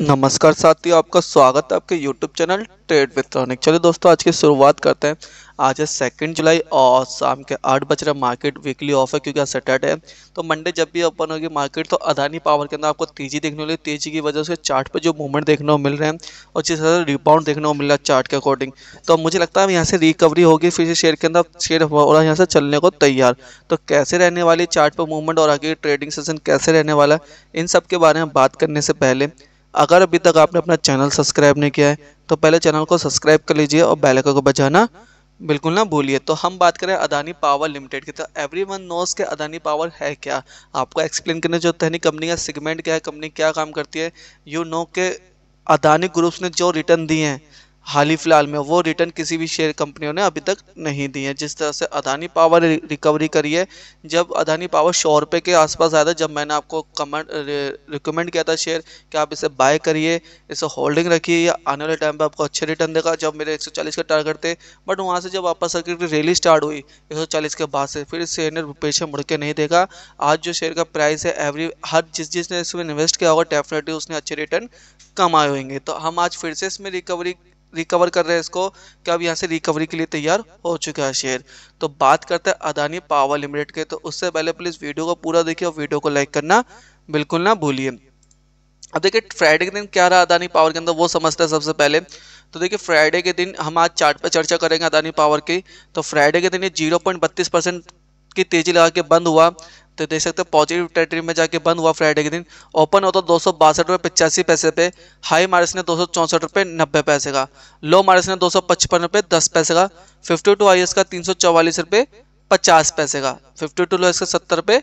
नमस्कार साथियों आपका स्वागत है आपके YouTube channel trade with Tronic चलिए दोस्तों आज की शुरुआत करते हैं आज है सेकेंड जुलाई और शाम के आठ बज रहे मार्केट वीकली ऑफ है क्योंकि आज सैटरडे है तो मंडे जब भी ओपन होगी मार्केट तो अदानी पावर के अंदर आपको तेजी देखने वाली तेजी की वजह से चार्ट पर जो मूवमेंट देखने को मिल रहे हैं और जिस तरह रिबाउंड देखने को मिल रहा है चार्ट के अकॉर्डिंग तो मुझे लगता है यहाँ से रिकवरी होगी फिर से शेयर के अंदर शेयर हो रहा यहाँ से चलने को तैयार तो कैसे रहने वाली चार्ट पर मूवमेंट और आगे ट्रेडिंग सेशन कैसे रहने वाला है इन सब के बारे में बात करने से पहले अगर अभी तक आपने अपना चैनल सब्सक्राइब नहीं किया है तो पहले चैनल को सब्सक्राइब कर लीजिए और बेल आइकन को बजाना बिल्कुल ना भूलिए तो हम बात करें अदानी पावर लिमिटेड की तो एवरी वन नोज के अदानी पावर है क्या आपको एक्सप्लेन करने जो तहनी कंपनी का सेगमेंट क्या है कंपनी क्या काम करती है यू नो के अदानी ग्रुप्स ने जो रिटर्न दिए हैं हाल ही फिलहाल में वो रिटर्न किसी भी शेयर कंपनियों ने अभी तक नहीं दी है जिस तरह से अदानी पावर रिकवरी करी है जब अदानी पावर सौ रुपये के आसपास आया था जब मैंने आपको कमेंट रिकमेंड किया था शेयर कि आप इसे बाय करिए इसे होल्डिंग रखिए या आने वाले टाइम पर आपको अच्छे रिटर्न देगा जब मेरे एक के टारगेट थे बट वहाँ से जब वापस आकर रैली स्टार्ट हुई एक के बाद से फिर इस शेयर ने पेशे मुड़ के नहीं देखा आज जो शेयर का प्राइस है एवरी हर जिस जिसने इसमें इन्वेस्ट किया होगा डेफिनेटली उसने अच्छे रिटर्न कमाए होंगे तो हम आज फिर से इसमें रिकवरी रिकवर कर रहे हैं इसको कि अब यहाँ से रिकवरी के लिए तैयार हो चुका है शेयर तो बात करते हैं अदानी पावर लिमिटेड के तो उससे पहले प्लीज़ वीडियो को पूरा देखिए और वीडियो को लाइक करना बिल्कुल ना भूलिए अब देखिए फ्राइडे के दिन क्या रहा अदानी पावर के अंदर वो समझते हैं सबसे पहले तो देखिए फ्राइडे के दिन हम आज चार्ट पर चर्चा करेंगे अदानी पावर की तो फ्राइडे के दिन ये जीरो पॉइंट बत्तीस परसेंट की तेजी लगा के बंद हुआ तो देख सकते हो पॉजिटिव टेरिटरी में जाके बंद हुआ फ्राइडे के दिन ओपन होता तो दो सौ बासठ रुपये पचासी पैसे पे हाई मार्स ने दो सौ चौंसठ रुपये नब्बे पैसे का लो मार्स ने दो सौ पचपन रुपये दस पैसे का फिफ्टी टू हाईएस्ट का तीन सौ चौवालीस रुपये पचास पैसे का फिफ्टी टू लो एस का सत्तर रुपये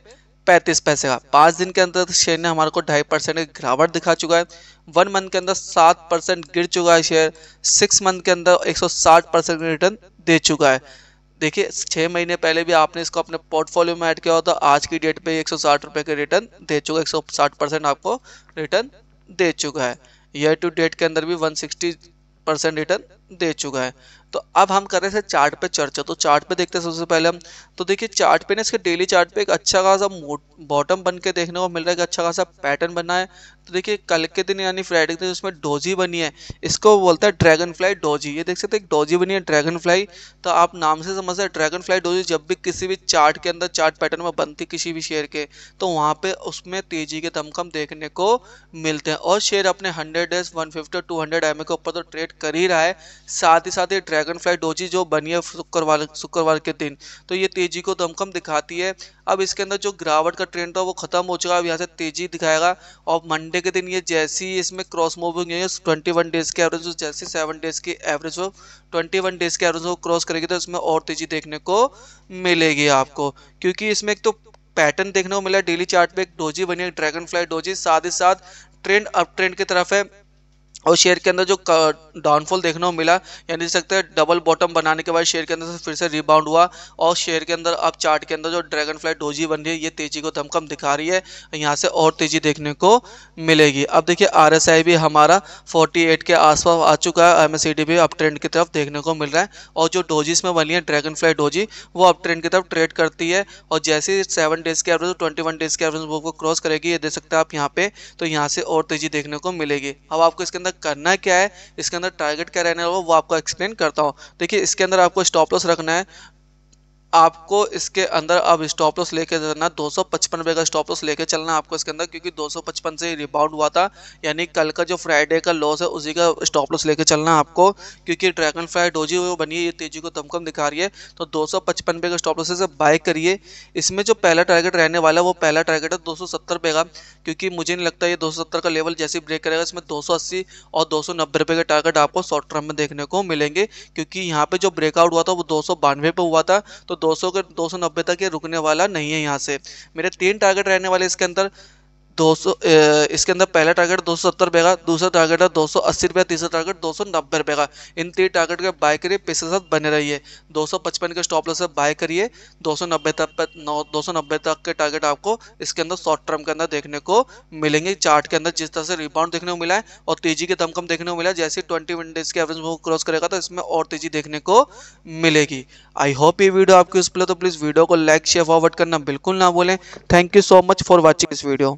पैंतीस पैसे का पाँच दिन के अंदर शेयर ने हमारे को ढाई परसेंट की गिरावट दिखा चुका है वन मंथ के अंदर सात परसेंट गिर चुका है शेयर सिक्स मंथ के अंदर एक सौ साठ परसेंट रिटर्न दे चुका है देखिए छः महीने पहले भी आपने इसको अपने पोर्टफोलियो में ऐड किया होता आज की डेट पे एक सौ साठ रुपये के रिटर्न दे चुका है एक सौ साठ परसेंट आपको रिटर्न दे चुका है ईयर टू डेट के अंदर भी वन सिक्सटी परसेंट रिटर्न दे चुका है तो अब हम कर रहे थे चार्ट पे चर्चा तो चार्ट पे देखते हैं सबसे पहले हम तो देखिए चार्ट पे ना इसके डेली चार्ट पे एक अच्छा खासा बॉटम बन के देखने को मिल रहा है कि अच्छा खासा पैटर्न बना है तो देखिए कल के दिन यानी फ्राइडे के दिन उसमें डोजी बनी है इसको बोलता है ड्रैगन फ्लाई डोजी ये देख सकते हैं एक डोजी बनी है ड्रैगन फ्लाई तो आप नाम से समझ रहे ड्रैगन फ्लाई डोजी जब भी किसी भी चार्ट के अंदर चार्ट पैटर्न में बनती किसी भी शेयर के तो वहाँ पर उसमें तेजी के दमकम देखने को मिलते हैं और शेयर अपने hundred days one fifty two hundred M के ऊपर तो ट्रेड कर ही रहा है साथ ही साथ ये ड्रैगन फ्लाई डोजी जो बनी है शुक्रवार शुक्रवार के दिन तो ये तेजी को दमकम दिखाती है अब इसके अंदर जो गिरावट का ट्रेंड था वो खत्म हो चुका है अब यहाँ से तेजी दिखाएगा और मंडे के दिन ये जैसी इसमें क्रॉस मूविंग है ट्वेंटी वन डेज की एवरेज जैसे सेवन डेज की एवरेज हो ट्वेंटी वन डेज की एवरेज को क्रॉस करेगी तो इसमें और तेजी देखने को मिलेगी आपको क्योंकि इसमें एक तो पैटर्न देखने को मिला डेली चार्ट पे एक डोजी बनी है ड्रैगन फ्लाई डोजी साथ ही साथ ट्रेंड अप ट्रेंड की तरफ है और शेयर के अंदर जो डाउनफॉल देखने को मिला यानी देख सकते हैं डबल बॉटम बनाने के बाद शेयर के अंदर से फिर से रिबाउंड हुआ और शेयर के अंदर अब चार्ट के अंदर जो ड्रैगन फ्लाई डोजी बन रही है ये तेजी को धमकम दिखा रही है यहाँ से और तेजी देखने को मिलेगी अब देखिए आर भी हमारा 48 के आसपास आ चुका है एम भी अप ट्रेंड की तरफ देखने को मिल रहा है और जो डोजीज में बनी है ड्रैगन फ्लाई डोजी वो अप ट्रेंड की तरफ ट्रेड करती है और जैसे ही सेवन डेज के एवरेज ट्वेंटी वन डेज के एवरेज वो को क्रॉस करेगी ये देख सकते हैं आप यहाँ पे तो यहाँ से और तेजी देखने को मिलेगी अब आपको इसके अंदर करना क्या है इसके अंदर टारगेट क्या रहने होगा वो आपको एक्सप्लेन करता हूँ देखिए इसके अंदर आपको स्टॉप लॉस रखना है आपको इसके अंदर अब स्टॉप लॉस लेके चलना पचपन रुपये का स्टॉप लॉस लेके चलना आपको इसके अंदर क्योंकि 255 से रिबाउंड हुआ था यानी कल का जो फ्राइडे का लॉस है उसी का स्टॉप लॉस लेके चलना आपको क्योंकि ड्रैगन फ्लाई डोजी वो बनी है ये तेजी को दमकम दिखा रही है तो दो सौ का स्टॉप लॉस इसे बाय करिए इसमें जो पहला टारगेट रहने वाला है वो पहला टारगेट है दो रुपये का क्योंकि मुझे नहीं लगता ये दो का लेवल जैसे ब्रेक करेगा इसमें दो और दो रुपये के टारगेट आपको शॉर्ट टर्म में देखने को मिलेंगे क्योंकि यहाँ पर जो ब्रेकआउट हुआ था वो दो पर हुआ था तो 200 के 290 तक ये रुकने वाला नहीं है यहाँ से मेरे तीन टारगेट रहने वाले इसके अंदर दो सौ इसके अंदर पहला टारगेट दो सौ सत्तर का दूसरा टारगेट है दो सौ अस्सी रुपये तीसरा टारगेट दो सौ नब्बे रुपये का इन तीन टारगेट के बाय करिए पैसे साथ बने रहिए दो सौ पचपन के स्टॉप लॉस से बाय करिए दो सौ नब्बे तक नौ दो सौ नब्बे तक के टारगेट आपको इसके अंदर शॉर्ट टर्म के अंदर देखने को मिलेंगे चार्ट के अंदर जिस तरह से रिबाउंड देखने को मिला है और तेजी के दमकम देखने को मिला जैसे ट्वेंटी वन डेज के एवरेज वो क्रॉस करेगा तो इसमें और तेजी देखने को मिलेगी आई होप ये वीडियो आपको उस पर तो प्लीज़ वीडियो को लाइक शेयर फॉरवर्ड करना बिल्कुल ना बोलें thank you so much for watching this video